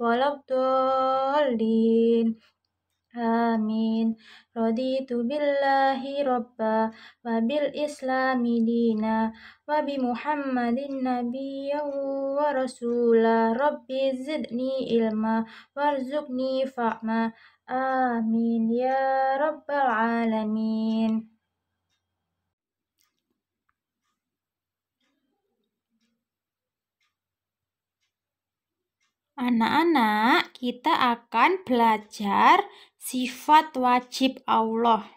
ولا الضالين آمين رضيت بالله ربا وبالإسلام دينا وبمحمد نبيا ورسولا ربي زدني علما وارزقني فهما آمين يا رب العالمين Anak-anak, kita akan belajar sifat wajib Allah.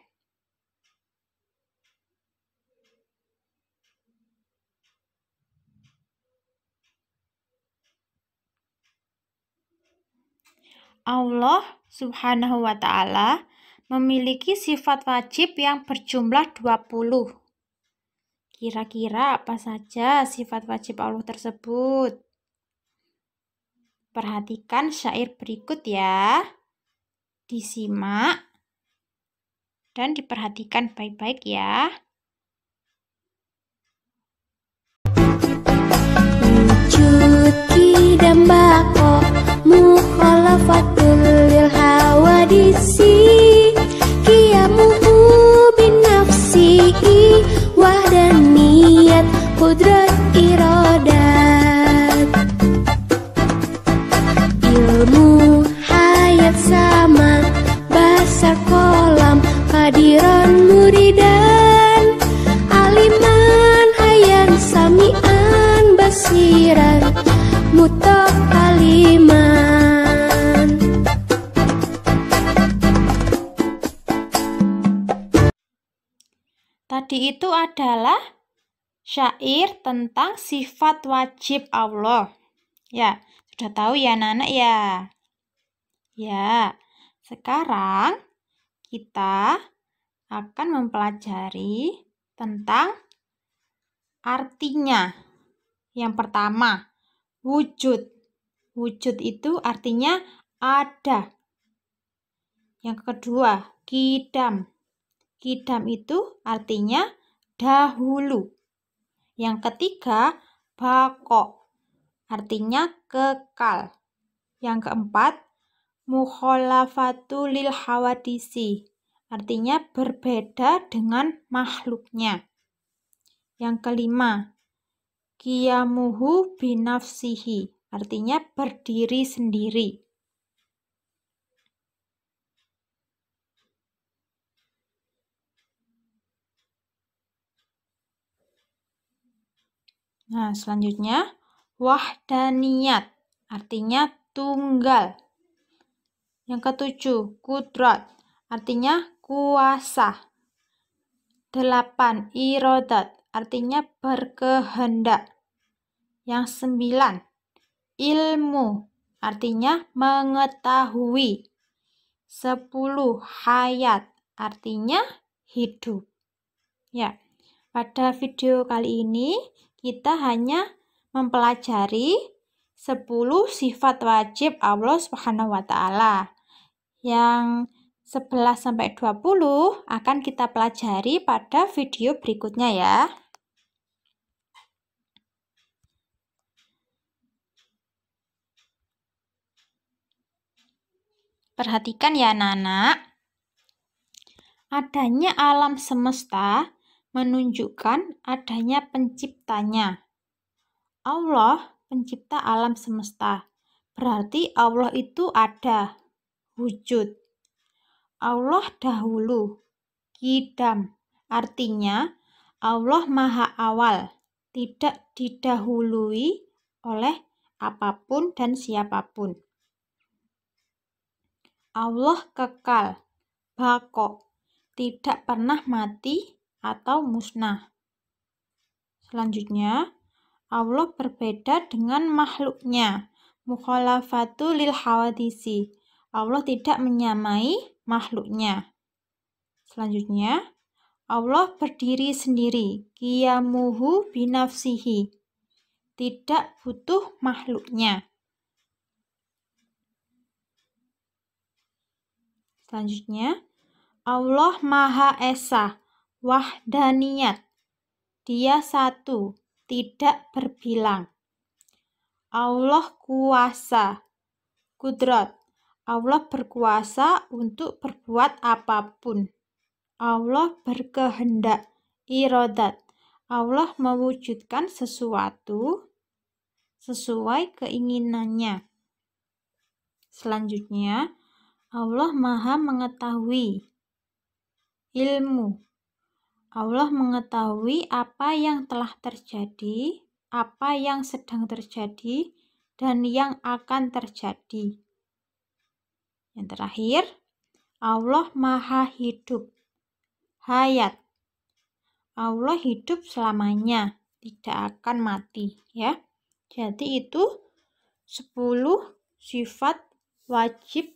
Allah Subhanahu wa taala memiliki sifat wajib yang berjumlah 20. Kira-kira apa saja sifat wajib Allah tersebut? Perhatikan syair berikut ya. Disimak dan diperhatikan baik-baik ya. Wujud kidam mukhalafatul lil hawadisi dasar kolam hadiran muridan aliman hayan samian basiran mutok aliman Tadi itu adalah syair tentang sifat wajib Allah. Ya, sudah tahu ya anak-anak ya. Ya, sekarang kita akan mempelajari tentang artinya. Yang pertama, wujud. Wujud itu artinya ada. Yang kedua, kidam. Kidam itu artinya dahulu. Yang ketiga, bakok Artinya kekal. Yang keempat, mukholafatu lil hawadisi. Artinya berbeda dengan makhluknya. Yang kelima, kiyamuhu binafsihi. Artinya berdiri sendiri. Nah, selanjutnya wahdaniyat artinya tunggal. Yang ketujuh, kudrat, artinya kuasa. Delapan, irodat, artinya berkehendak. Yang sembilan, ilmu, artinya mengetahui. Sepuluh, hayat, artinya hidup. Ya, pada video kali ini kita hanya mempelajari 10 sifat wajib Allah Subhanahu wa taala yang 11 sampai 20 akan kita pelajari pada video berikutnya ya. Perhatikan ya anak-anak. Adanya alam semesta menunjukkan adanya penciptanya. Allah pencipta alam semesta. Berarti Allah itu ada, wujud. Allah dahulu, kidam, artinya Allah maha awal, tidak didahului oleh apapun dan siapapun. Allah kekal, bako, tidak pernah mati atau musnah. Selanjutnya, Allah berbeda dengan makhluknya. Mukhalafatu lil hawadisi Allah tidak menyamai makhluknya. Selanjutnya, Allah berdiri sendiri, kiamuhu binafsihi, tidak butuh makhluknya. Selanjutnya, Allah Maha Esa, wahdaniyat. Dia satu, tidak berbilang. Allah kuasa, kudrat. Allah berkuasa untuk berbuat apapun. Allah berkehendak, irodat. Allah mewujudkan sesuatu sesuai keinginannya. Selanjutnya, Allah Maha Mengetahui ilmu. Allah mengetahui apa yang telah terjadi, apa yang sedang terjadi, dan yang akan terjadi. Yang terakhir, Allah Maha Hidup. Hayat. Allah hidup selamanya, tidak akan mati, ya. Jadi itu 10 sifat wajib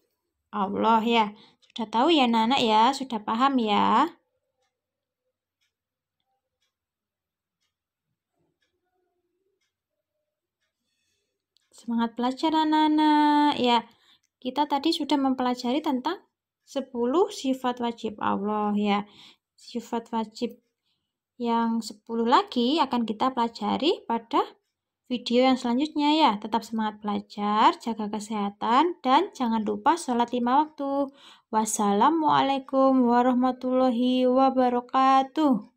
Allah ya. Sudah tahu ya Nana ya, sudah paham ya. Semangat belajar anak-anak ya kita tadi sudah mempelajari tentang 10 sifat wajib Allah ya. Sifat wajib yang 10 lagi akan kita pelajari pada video yang selanjutnya ya. Tetap semangat belajar, jaga kesehatan, dan jangan lupa sholat lima waktu. Wassalamualaikum warahmatullahi wabarakatuh.